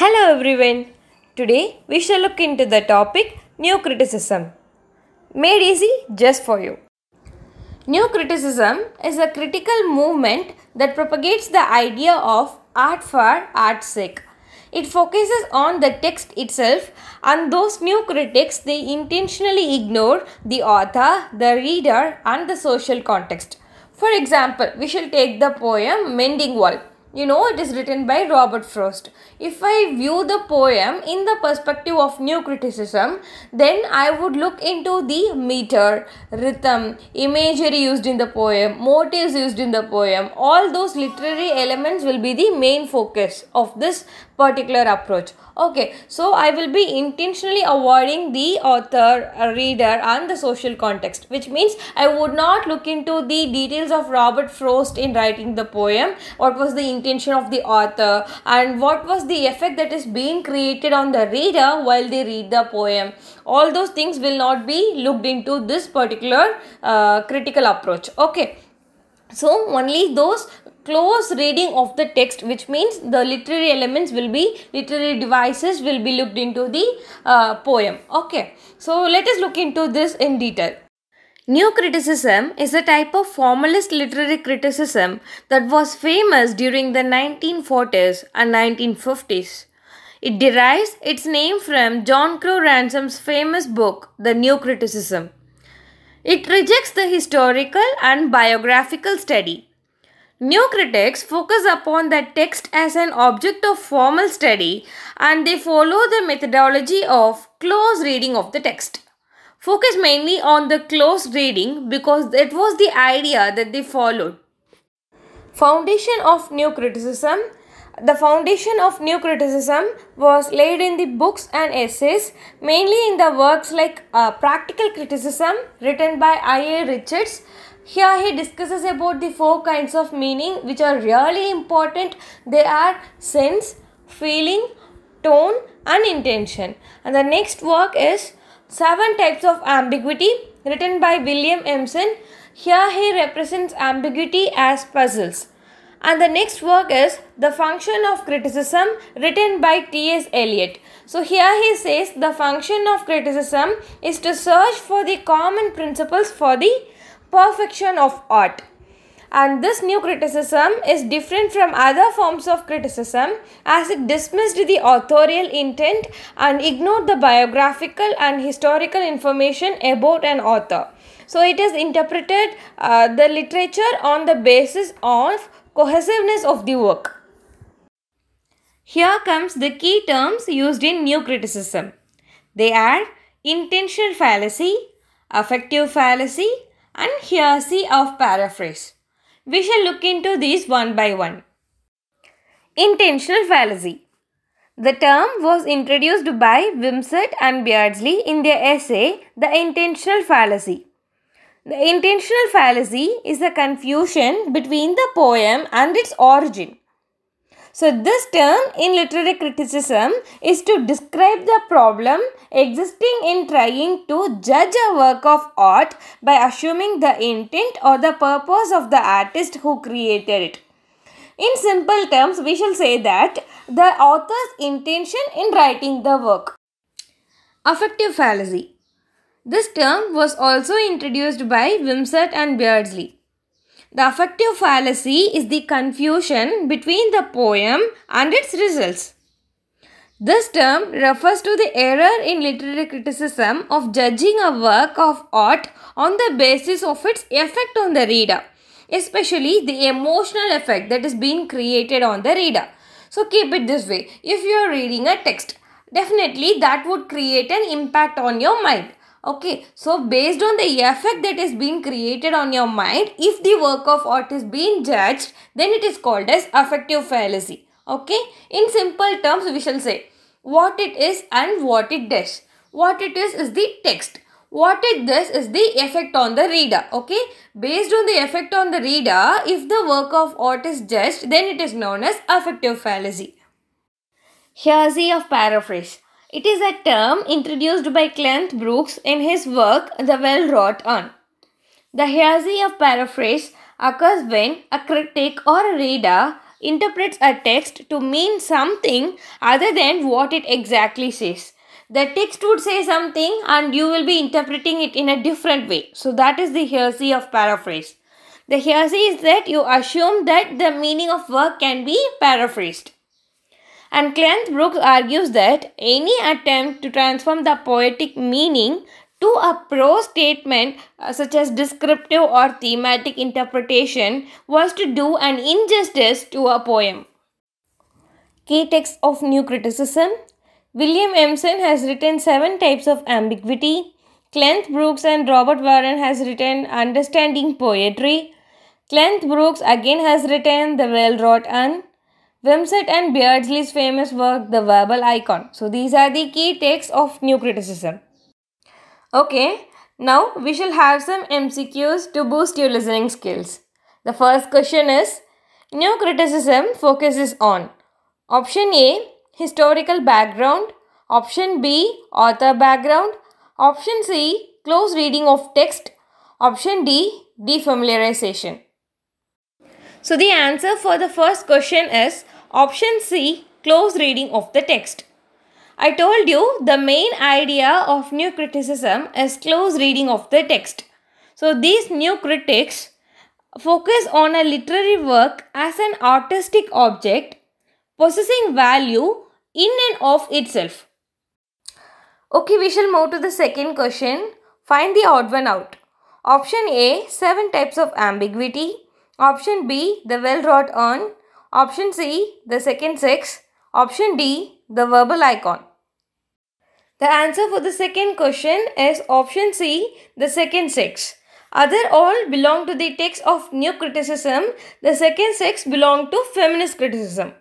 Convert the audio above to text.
Hello everyone. Today we shall look into the topic New Criticism. Made easy just for you. New Criticism is a critical movement that propagates the idea of art for art's sake. It focuses on the text itself and those new critics they intentionally ignore the author, the reader and the social context. For example, we shall take the poem Mending Wall. You know, it is written by Robert Frost. If I view the poem in the perspective of new criticism, then I would look into the meter, rhythm, imagery used in the poem, motives used in the poem. All those literary elements will be the main focus of this particular approach okay so i will be intentionally avoiding the author uh, reader and the social context which means i would not look into the details of robert frost in writing the poem what was the intention of the author and what was the effect that is being created on the reader while they read the poem all those things will not be looked into this particular uh, critical approach okay so only those close reading of the text which means the literary elements will be literary devices will be looked into the uh, poem okay so let us look into this in detail New criticism is a type of formalist literary criticism that was famous during the 1940s and 1950s. It derives its name from John Crow Ransom's famous book, The New Criticism. It rejects the historical and biographical study New critics focus upon the text as an object of formal study and they follow the methodology of close reading of the text. Focus mainly on the close reading because it was the idea that they followed. Foundation of New Criticism The foundation of New Criticism was laid in the books and essays, mainly in the works like uh, Practical Criticism written by I.A. Richards here he discusses about the four kinds of meaning which are really important. They are sense, feeling, tone and intention. And the next work is Seven Types of Ambiguity written by William Empson. Here he represents ambiguity as puzzles. And the next work is The Function of Criticism written by T.S. Eliot. So here he says the function of criticism is to search for the common principles for the perfection of art and this new criticism is different from other forms of criticism as it dismissed the authorial intent and ignored the biographical and historical information about an author. So it is interpreted uh, the literature on the basis of cohesiveness of the work. Here comes the key terms used in new criticism. They are intentional fallacy, affective fallacy, and heresy of paraphrase. We shall look into these one by one. Intentional fallacy. The term was introduced by Wimsett and Beardsley in their essay The Intentional Fallacy. The intentional fallacy is a confusion between the poem and its origin. So this term in literary criticism is to describe the problem existing in trying to judge a work of art by assuming the intent or the purpose of the artist who created it. In simple terms, we shall say that the author's intention in writing the work. Affective fallacy. This term was also introduced by Wimsett and Beardsley. The affective fallacy is the confusion between the poem and its results. This term refers to the error in literary criticism of judging a work of art on the basis of its effect on the reader, especially the emotional effect that is being created on the reader. So keep it this way if you are reading a text, definitely that would create an impact on your mind okay so based on the effect that is being created on your mind if the work of art is being judged then it is called as affective fallacy okay in simple terms we shall say what it is and what it does what it is is the text what it does is the effect on the reader okay based on the effect on the reader if the work of art is judged then it is known as affective fallacy here's of paraphrase it is a term introduced by Clint Brooks in his work The Well Wrought On. The heresy of paraphrase occurs when a critic or a reader interprets a text to mean something other than what it exactly says. The text would say something and you will be interpreting it in a different way. So, that is the heresy of paraphrase. The heresy is that you assume that the meaning of work can be paraphrased. And Clent Brooks argues that any attempt to transform the poetic meaning to a prose statement uh, such as descriptive or thematic interpretation was to do an injustice to a poem. Key texts of New Criticism William Emerson has written seven types of ambiguity. Clent Brooks and Robert Warren has written Understanding Poetry. Clent Brooks again has written The Well Wrought Un. Wimsett and Beardsley's famous work, The Verbal Icon. So these are the key takes of New Criticism. Okay, now we shall have some MCQs to boost your listening skills. The first question is, New Criticism focuses on Option A, historical background. Option B, author background. Option C, close reading of text. Option D, defamiliarization. So the answer for the first question is option C close reading of the text. I told you the main idea of new criticism is close reading of the text. So these new critics focus on a literary work as an artistic object possessing value in and of itself. Okay, we shall move to the second question. Find the odd one out. Option A 7 types of ambiguity. Option B, the well-wrought urn. Option C, the second sex. Option D, the verbal icon. The answer for the second question is option C, the second sex. Other all belong to the text of new criticism. The second sex belong to feminist criticism.